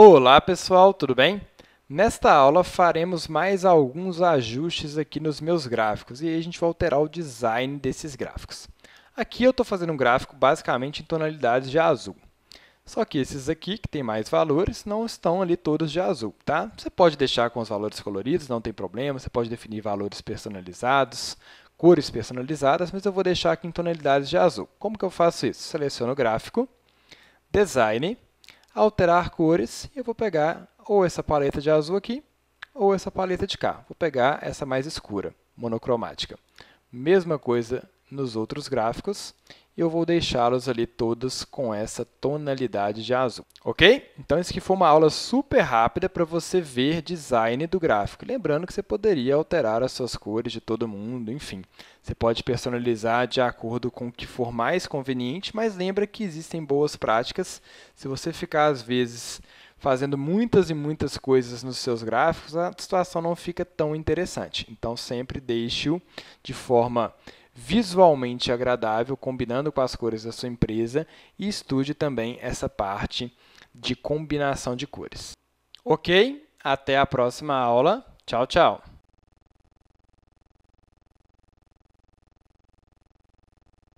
Olá pessoal, tudo bem? Nesta aula faremos mais alguns ajustes aqui nos meus gráficos e a gente vai alterar o design desses gráficos. Aqui eu estou fazendo um gráfico basicamente em tonalidades de azul. Só que esses aqui, que tem mais valores, não estão ali todos de azul, tá? Você pode deixar com os valores coloridos, não tem problema. Você pode definir valores personalizados, cores personalizadas, mas eu vou deixar aqui em tonalidades de azul. Como que eu faço isso? Seleciono o gráfico, Design, alterar cores, eu vou pegar ou essa paleta de azul aqui, ou essa paleta de cá. Vou pegar essa mais escura, monocromática. Mesma coisa nos outros gráficos e eu vou deixá-los ali todos com essa tonalidade de azul, ok? Então, isso aqui foi uma aula super rápida para você ver design do gráfico. Lembrando que você poderia alterar as suas cores de todo mundo, enfim. Você pode personalizar de acordo com o que for mais conveniente, mas lembra que existem boas práticas. Se você ficar, às vezes, fazendo muitas e muitas coisas nos seus gráficos, a situação não fica tão interessante. Então, sempre deixe-o de forma visualmente agradável, combinando com as cores da sua empresa, e estude também essa parte de combinação de cores. Ok? Até a próxima aula. Tchau, tchau!